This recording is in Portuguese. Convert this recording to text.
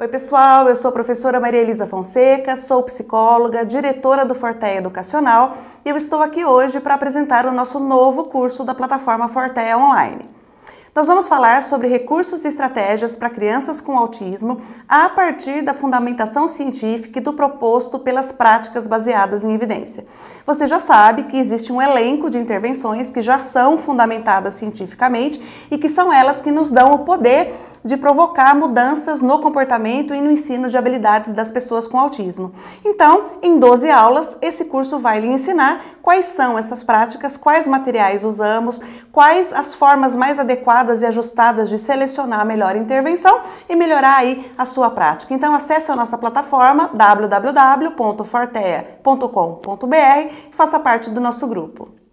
Oi, pessoal, eu sou a professora Maria Elisa Fonseca, sou psicóloga, diretora do Forté Educacional e eu estou aqui hoje para apresentar o nosso novo curso da plataforma Forté Online. Nós vamos falar sobre recursos e estratégias para crianças com autismo a partir da fundamentação científica e do proposto pelas práticas baseadas em evidência. Você já sabe que existe um elenco de intervenções que já são fundamentadas cientificamente e que são elas que nos dão o poder de provocar mudanças no comportamento e no ensino de habilidades das pessoas com autismo. Então, em 12 aulas, esse curso vai lhe ensinar quais são essas práticas, quais materiais usamos, quais as formas mais adequadas e ajustadas de selecionar a melhor intervenção e melhorar aí a sua prática. Então, acesse a nossa plataforma www.fortea.com.br e faça parte do nosso grupo.